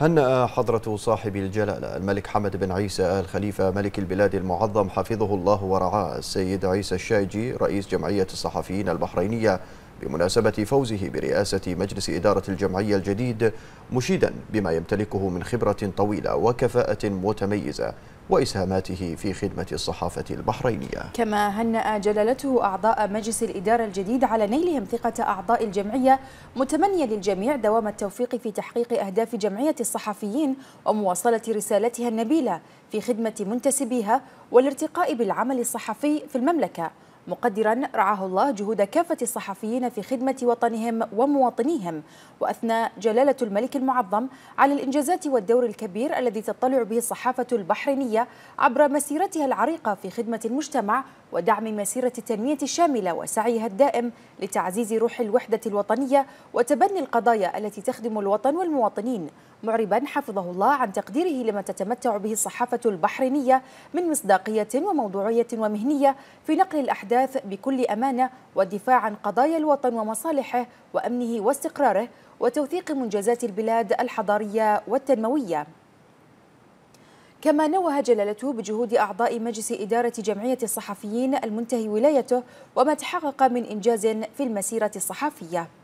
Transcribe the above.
هنأ حضرة صاحب الجلالة الملك حمد بن عيسى آل خليفة ملك البلاد المعظم حفظه الله ورعاه السيد عيسى الشايجي رئيس جمعية الصحفيين البحرينية بمناسبة فوزه برئاسة مجلس إدارة الجمعية الجديد مشيدا بما يمتلكه من خبرة طويلة وكفاءة متميزة وإسهاماته في خدمة الصحافة البحرينية كما هنأ جلالته أعضاء مجلس الإدارة الجديد على نيلهم ثقة أعضاء الجمعية متمنيا للجميع دوام التوفيق في تحقيق أهداف جمعية الصحفيين ومواصلة رسالتها النبيلة في خدمة منتسبيها والارتقاء بالعمل الصحفي في المملكة مقدرا رعاه الله جهود كافة الصحفيين في خدمة وطنهم ومواطنيهم وأثنى جلالة الملك المعظم على الإنجازات والدور الكبير الذي تطلع به الصحافة البحرينية عبر مسيرتها العريقة في خدمة المجتمع ودعم مسيرة التنمية الشاملة وسعيها الدائم لتعزيز روح الوحدة الوطنية وتبني القضايا التي تخدم الوطن والمواطنين معربا حفظه الله عن تقديره لما تتمتع به الصحافة البحرينية من مصداقية وموضوعية ومهنية في نقل الأحداث بكل أمانة والدفاع عن قضايا الوطن ومصالحه وأمنه واستقراره وتوثيق منجزات البلاد الحضارية والتنموية كما نوه جلالته بجهود أعضاء مجلس إدارة جمعية الصحفيين المنتهي ولايته وما تحقق من إنجاز في المسيرة الصحفية